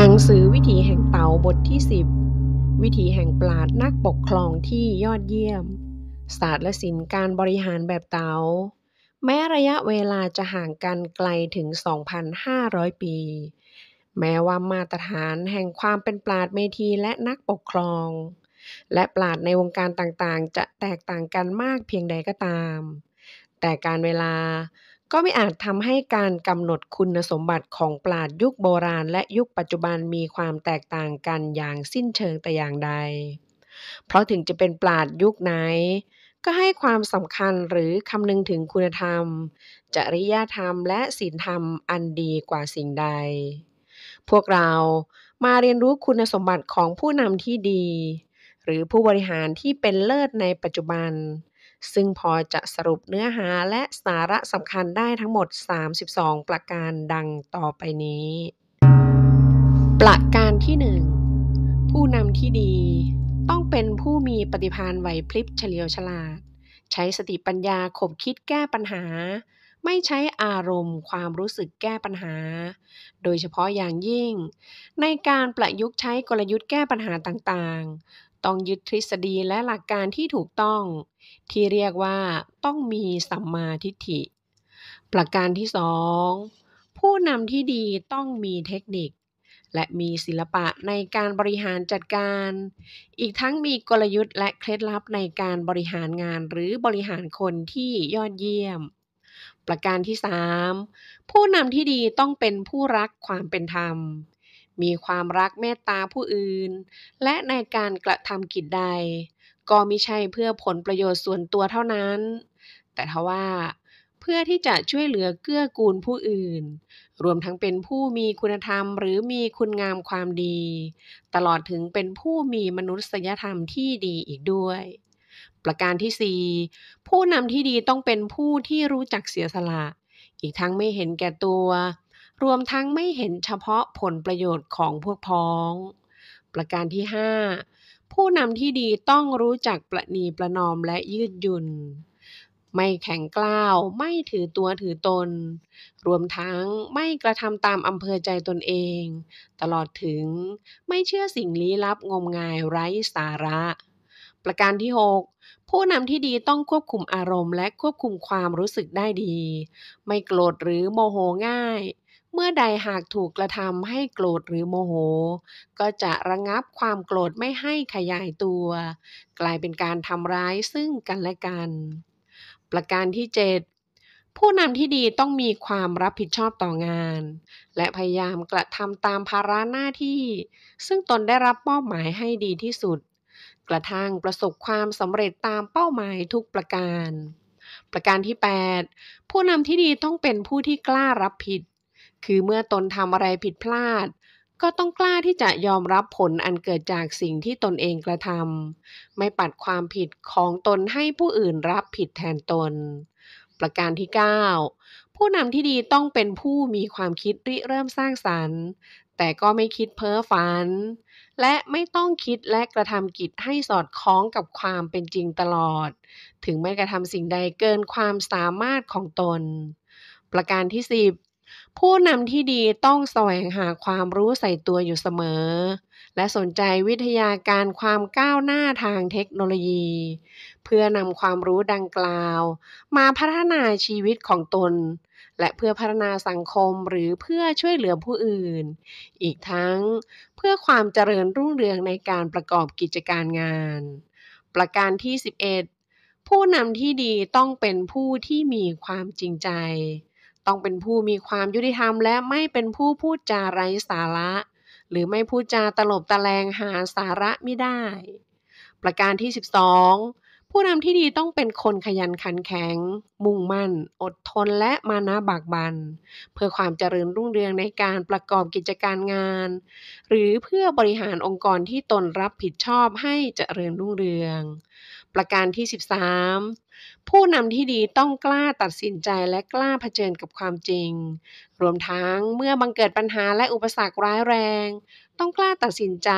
หนังสือวิถีแห่งเต๋าบทที่ 10 วิถีแห่งปลาดนักปกครองที่ยอดเยี่ยมศาสตร์และศิลป์การบริหารแบบเต๋าแม้ระยะเวลาจะห่างกันไกลถึง 2,500 ปี แม้ว่ามาตรฐานแห่งความเป็นปลาดเมธีและนักปกครอง และปลาดในวงการต่างๆ จะแตกต่างกันมากเพียงใดก็ตาม แต่การเวลาก็ไม่อาจทำให้การกำหนดคุณสมบัติของปราดยุคโบราณและยุคปัจจุบันมีความแตกต่างกันอย่างสิ้นเชิงแต่อย่างใด เพราะถึงจะเป็นปราดยุคไหน ก็ให้ความสำคัญหรือคำนึงถึงคุณธรรม จริยธรรมและศีลธรรมอันดีกว่าสิ่งใด พวกเรามาเรียนรู้คุณสมบัติของผู้นำที่ดี หรือผู้บริหารที่เป็นเลิศในปัจจุบันซึ่งพอจะสรุปเนื้อหาและสาระสำคัญได้ทั้งหมด 32 ประการดังต่อไปนี้ ประการที่1ผู้นำที่ดีต้องเป็นผู้มีปฏิภาณไหวพลิบเฉลียวฉลาด ใช้สติปัญญาขบคิดแก้ปัญหา ไม่ใช้อารมณ์ความรู้สึกแก้ปัญหา โดยเฉพาะอย่างยิ่ง ในการประยุกต์ใช้กลยุทธ์แก้ปัญหาต่างๆต้องยึดทฤษฎีและหลักการที่ถูกต้อง ที่เรียกว่า ต้องมีสัมมาทิฏฐิ ประการที่สองผู้นำที่ดีต้องมีเทคนิค และมีศิลปะในการบริหารจัดการ อีกทั้งมีกลยุทธ์และเคล็ดลับในการบริหารงานหรือบริหารคนที่ยอดเยี่ยม ประการที่ 3 ผู้นำที่ดีต้องเป็นผู้รักความเป็นธรรมมีความรักเมตตาผู้อื่น และในการกระทำกิจใด ก็ไม่ใช่เพื่อผลประโยชน์ส่วนตัวเท่านั้น แต่ทว่า เพื่อที่จะช่วยเหลือเกื้อกูลผู้อื่น รวมทั้งเป็นผู้มีคุณธรรมหรือมีคุณงามความดี ตลอดถึงเป็นผู้มีมนุษยธรรมที่ดีอีกด้วย ประการที่ 4 ผู้นำที่ดีต้องเป็นผู้ที่รู้จักเสียสละอีกทั้งไม่เห็นแก่ตัวรวมทั้งไม่เห็นเฉพาะผลประโยชน์ของพวกพ้อง ประการที่ 5 ผู้นำที่ดีต้องรู้จักประนีประนอมและยืดหยุ่น ไม่แข็งกล้าว ไม่ถือตัวถือตน รวมทั้งไม่กระทำตามอำเภอใจตนเอง ตลอดถึงไม่เชื่อสิ่งลี้ลับงมงายไร้สาระ ประการที่ 6 ผู้นำที่ดีต้องควบคุมอารมณ์และควบคุมความรู้สึกได้ดี ไม่โกรธหรือโมโหง่ายเมื่อใดหากถูกกระทำให้โกรธหรือโมโห ก็จะระงับความโกรธไม่ให้ขยายตัว กลายเป็นการทำร้ายซึ่งกันและกัน ประการที่ 7 ผู้นำที่ดีต้องมีความรับผิดชอบต่องาน และพยายามกระทำตามภาระหน้าที่ ซึ่งตนได้รับมอบหมายให้ดีที่สุด กระทั่งประสบความสำเร็จตามเป้าหมายทุกประการ ประการที่ 8 ผู้นำที่ดีต้องเป็นผู้ที่กล้ารับผิดคือเมื่อตนทำอะไรผิดพลาด ก็ต้องกล้าที่จะยอมรับผลอันเกิดจากสิ่งที่ตนเองกระทำไม่ปัดความผิดของตนให้ผู้อื่นรับผิดแทนตน ประการที่ 9 ผู้นำที่ดีต้องเป็นผู้มีความคิดริเริ่มสร้างสรรค์ แต่ก็ไม่คิดเพ้อฝัน และไม่ต้องคิดและกระทำกิจให้สอดคล้องกับความเป็นจริงตลอด ถึงไม่กระทำสิ่งใดเกินความสามารถของตน ประการที่ผู้นำที่ดีต้องแสวงหาความรู้ใส่ตัวอยู่เสมอและสนใจวิทยาการความก้าวหน้าทางเทคโนโลยีเพื่อนำความรู้ดังกล่าวมาพัฒนาชีวิตของตนและเพื่อพัฒนาสังคมหรือเพื่อช่วยเหลือผู้อื่นอีกทั้งเพื่อความเจริญรุ่งเรืองในการประกอบกิจการงาน ประการที่ 11 ผู้นำที่ดีต้องเป็นผู้ที่มีความจริงใจต้องเป็นผู้มีความยุติธรรมและไม่เป็นผู้พูดจาไร้สาระ หรือไม่พูดจาตลบตะแลงหาสาระไม่ได้ ประการที่ 12 ผู้นำที่ดีต้องเป็นคนขยันขันแข็ง มุ่งมั่น อดทนและมานะบากบันเพื่อความเจริญรุ่งเรืองในการประกอบกิจการงาน หรือเพื่อบริหารองค์กรที่ตนรับผิดชอบให้เจริญรุ่งเรืองประการที่ 13 ผู้นำที่ดีต้องกล้าตัดสินใจและกล้าเผชิญกับความจริง รวมทั้งเมื่อบังเกิดปัญหาและอุปสรรคร้ายแรง ต้องกล้าตัดสินใจ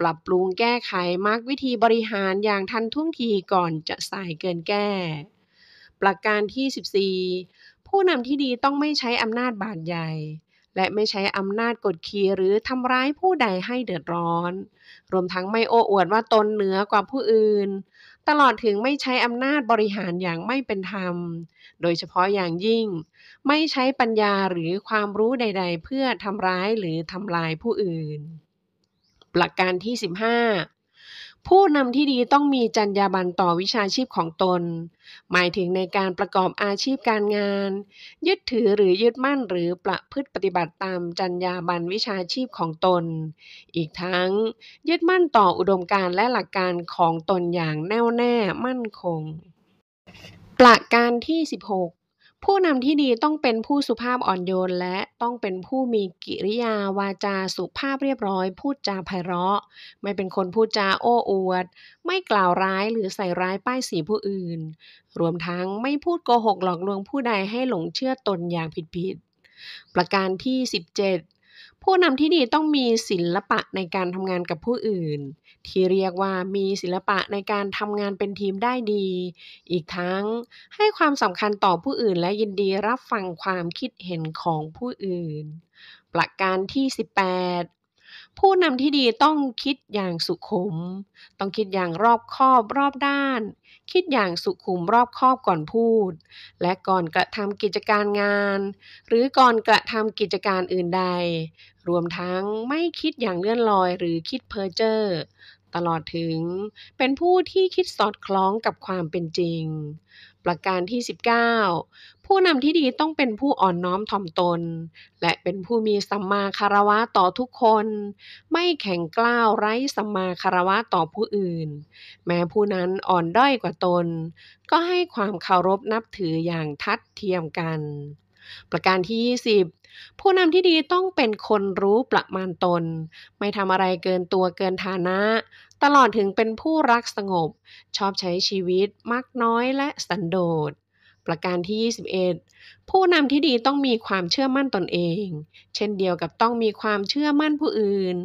ปรับปรุงแก้ไขมากวิธีบริหารอย่างทันท่วงทีก่อนจะสายเกินแก้ ประการที่ 14 ผู้นำที่ดีต้องไม่ใช้อำนาจบาดใหญ่และไม่ใช้อำนาจกดขี่หรือทำร้ายผู้ใดให้เดือดร้อน รวมทั้งไม่โอ้อวดว่าตนเหนือกว่าผู้อื่น ตลอดถึงไม่ใช้อำนาจบริหารอย่างไม่เป็นธรรม โดยเฉพาะอย่างยิ่งไม่ใช้ปัญญาหรือความรู้ใด ๆ เพื่อทำร้ายหรือทำลายผู้อื่นหลักการที่15ผู้นำที่ดีต้องมีจรรยาบรรณต่อวิชาชีพของตน หมายถึงในการประกอบอาชีพการงาน ยึดถือหรือยึดมั่นหรือประพฤติปฏิบัติตามจรรยาบรรณวิชาชีพของตน อีกทั้งยึดมั่นต่ออุดมการณ์และหลักการของตนอย่างแน่วแน่มั่นคง ประการที่ 16ผู้นำที่ดีต้องเป็นผู้สุภาพอ่อนโยนและต้องเป็นผู้มีกิริยาวาจาสุภาพเรียบร้อย พูดจาไพเราะ ไม่เป็นคนพูดจาโอ้อวด ไม่กล่าวร้ายหรือใส่ร้ายป้ายสีผู้อื่น รวมทั้งไม่พูดโกหกหลอกลวงผู้ใดให้หลงเชื่อตนอย่างผิด ๆ ประการที่ 17ผู้นำที่ดีต้องมีศิลปะในการทำงานกับผู้อื่น ที่เรียกว่ามีศิลปะในการทำงานเป็นทีมได้ดี อีกทั้งให้ความสำคัญต่อผู้อื่นและยินดีรับฟังความคิดเห็นของผู้อื่น ประการที่ 18 ผู้นำที่ดีต้องคิดอย่างสุขุม ต้องคิดอย่างรอบคอบรอบด้านคิดอย่างสุขุมรอบคอบก่อนพูด และก่อนกระทำกิจการงาน หรือก่อนกระทำกิจการอื่นใด รวมทั้งไม่คิดอย่างเลื่อนลอยหรือคิดเพ้อเจ้อตลอดถึงเป็นผู้ที่คิดสอดคล้องกับความเป็นจริงประการที่ 19 ผู้นำที่ดีต้องเป็นผู้อ่อนน้อมถ่อมตน และเป็นผู้มีสัมมาคารวะต่อทุกคน ไม่แข่งกล้าวไร้สัมมาคารวะต่อผู้อื่น แม้ผู้นั้นอ่อนด้อยกว่าตน ก็ให้ความเคารพนับถืออย่างทัดเทียมกันประการที่ 20 ผู้นำที่ดีต้องเป็นคนรู้ประมาณตน ไม่ทำอะไรเกินตัวเกินฐานะ ตลอดถึงเป็นผู้รักสงบชอบใช้ชีวิตมักน้อยและสันโดษประการที่ 21 ผู้นำที่ดีต้องมีความเชื่อมั่นตนเอง เช่นเดียวกับต้องมีความเชื่อมั่นผู้อื่น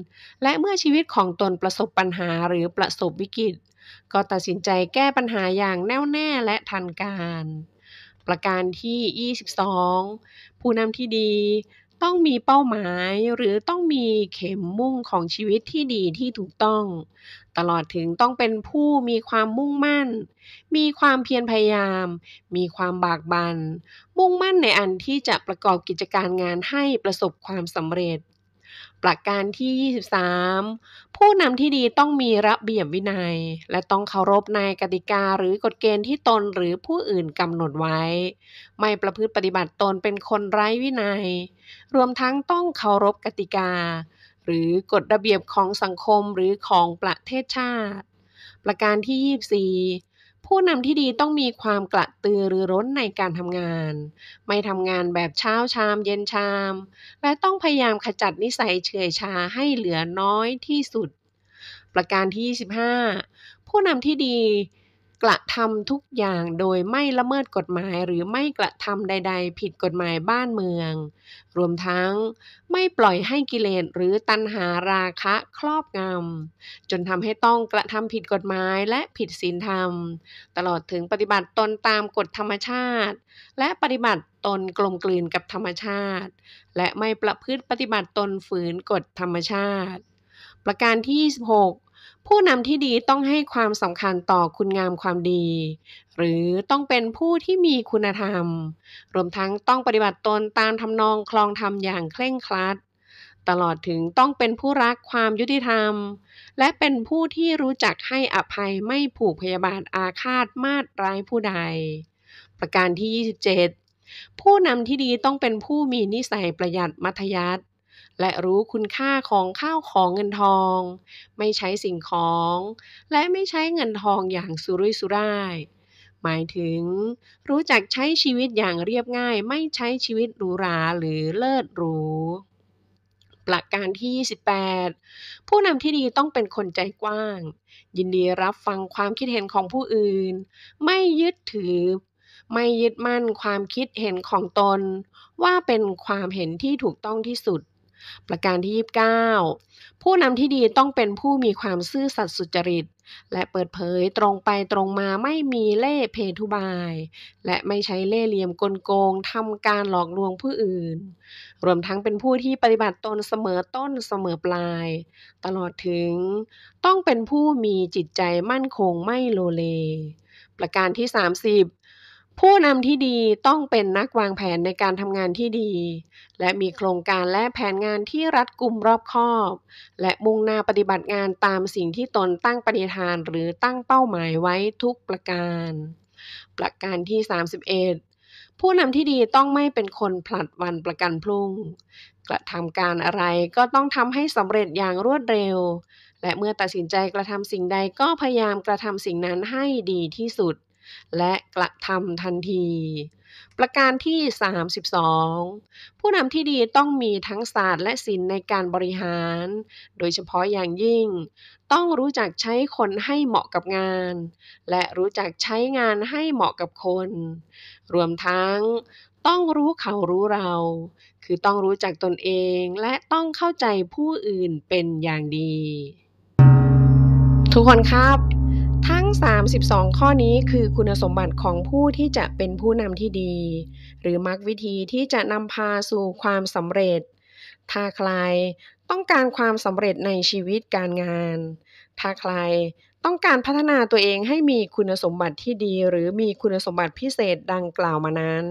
และเมื่อชีวิตของตนประสบปัญหาหรือประสบวิกฤตก็ตัดสินใจแก้ปัญหาอย่างแน่วแน่และทันการประการที่ 22 ผู้นำที่ดี ต้องมีเป้าหมายหรือต้องมีเข็มมุ่งของชีวิตที่ดีที่ถูกต้อง ตลอดถึงต้องเป็นผู้มีความมุ่งมั่น มีความเพียรพยายาม มีความบากบัน มุ่งมั่นในอันที่จะประกอบกิจการงานให้ประสบความสำเร็จประการที่23ผู้นำที่ดีต้องมีระเบียบวินยัย และต้องเคารพในกติกาหรือกฎเกณฑ์ที่ตนหรือผู้อื่นกำหนดไว้ ไม่ประพฤติปฏิบัติตนเป็นคนไร้วินยัย รวมทั้งต้องเคารพกติกา หรือกฎระเบียบของสังคมหรือของประเทศชาติ ประการที่ 24ผู้นำที่ดีต้องมีความกระตือรือร้นในการทำงาน ไม่ทำงานแบบเช้าชามเย็นชาม และต้องพยายามขจัดนิสัยเฉยชาให้เหลือน้อยที่สุด ประการที่ 25 ผู้นำที่ดีกระทำทุกอย่างโดยไม่ละเมิดกฎหมายหรือไม่กระทำใด ๆ ผิดกฎหมายบ้านเมือง รวมทั้งไม่ปล่อยให้กิเลสหรือตัณหาราคะครอบงำจนทำให้ต้องกระทำผิดกฎหมายและผิดศีลธรรม ตลอดถึงปฏิบัติตนตามกฎธรรมชาติ และปฏิบัติตนกลมกลืนกับธรรมชาติ และไม่ประพฤติปฏิบัติตนฝืนกฎธรรมชาติ ประการที่ 26ผู้นำที่ดีต้องให้ความสำคัญต่อคุณงามความดี หรือต้องเป็นผู้ที่มีคุณธรรม รวมทั้งต้องปฏิบัติตนตามทำนองคลองธรรมอย่างเคร่งครัด ตลอดถึงต้องเป็นผู้รักความยุติธรรม และเป็นผู้ที่รู้จักให้อภัยไม่ผูกพยาบาทอาฆาตมาตร้ายผู้ใด ประการที่27ผู้นำที่ดีต้องเป็นผู้มีนิสัยประหยัดมัธยัตถและรู้คุณค่าของข้าวของเงินทอง ไม่ใช้สิ่งของ และไม่ใช้เงินทองอย่างสุรุ่ยสุร่าย หมายถึง รู้จักใช้ชีวิตอย่างเรียบง่ายไม่ใช้ชีวิตหรูหราหรือเลิศหรูหลักการที่28ผู้นำที่ดีต้องเป็นคนใจกว้าง ยินดีรับฟังความคิดเห็นของผู้อื่น ไม่ยึดถือไม่ยึดมั่นความคิดเห็นของตนว่าเป็นความเห็นที่ถูกต้องที่สุดประการที่ 29 ผู้นำที่ดีต้องเป็นผู้มีความซื่อสัตย์สุจริต และเปิดเผยตรงไปตรงมาไม่มีเล่เพทุบาย และไม่ใช้เล่เหลี่ยมกลโกงทำการหลอกลวงผู้อื่น รวมทั้งเป็นผู้ที่ปฏิบัติตนเสมอต้นเสมอปลาย ตลอดถึงต้องเป็นผู้มีจิตใจมั่นคงไม่โลเล ประการที่30ผู้นำที่ดีต้องเป็นนักวางแผนในการทำงานที่ดีและมีโครงการและแผนงานที่รัดกุมรอบคอบและมุ่งหน้าปฏิบัติงานตามสิ่งที่ตนตั้งปณิธานหรือตั้งเป้าหมายไว้ทุกประการ ประการที่ 31 ผู้นำที่ดีต้องไม่เป็นคนผลัดวันประกันพรุ่ง กระทำการอะไรก็ต้องทำให้สำเร็จอย่างรวดเร็ว และเมื่อตัดสินใจกระทำสิ่งใดก็พยายามกระทำสิ่งนั้นให้ดีที่สุดและกระทำทันที ประการที่ 32 ผู้นำที่ดีต้องมีทั้งศาสตร์และศิลป์ในการบริหาร โดยเฉพาะอย่างยิ่ง ต้องรู้จักใช้คนให้เหมาะกับงาน และรู้จักใช้งานให้เหมาะกับคน รวมทั้งต้องรู้เขารู้เรา คือต้องรู้จักตนเองและต้องเข้าใจผู้อื่นเป็นอย่างดี ทุกคนครับง 32 ข้อนี้ คือคุณสมบัติของผู้ที่จะเป็นผู้นำที่ดี หรือมักวิธีที่จะนำพาสู่ความสำเร็จ ถ้า ใคร ต้องการความสำเร็จในชีวิตการงาน ถ้า ใคร ต้องการ พัฒนาตัวเองให้มีคุณสมบัติที่ดี หรือมีคุณสมบัติ พิเศษ ดังกล่าว มานั้น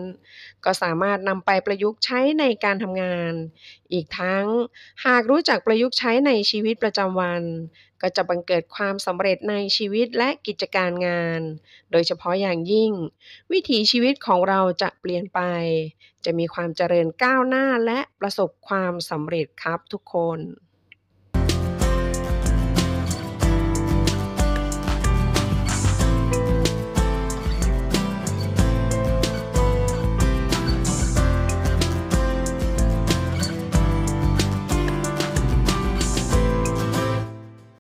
ก็สามารถนำไป ประยุกต์ ใช้ ใน การทำงาน อีก ทั้ง หาก รู้จัก ประยุกต์ ใช้ ใน ชีวิต ประจำวันก็จะบังเกิดความสำเร็จในชีวิตและกิจการงาน โดยเฉพาะอย่างยิ่ง วิถีชีวิตของเราจะเปลี่ยนไป จะมีความเจริญก้าวหน้าและประสบความสำเร็จครับทุกคน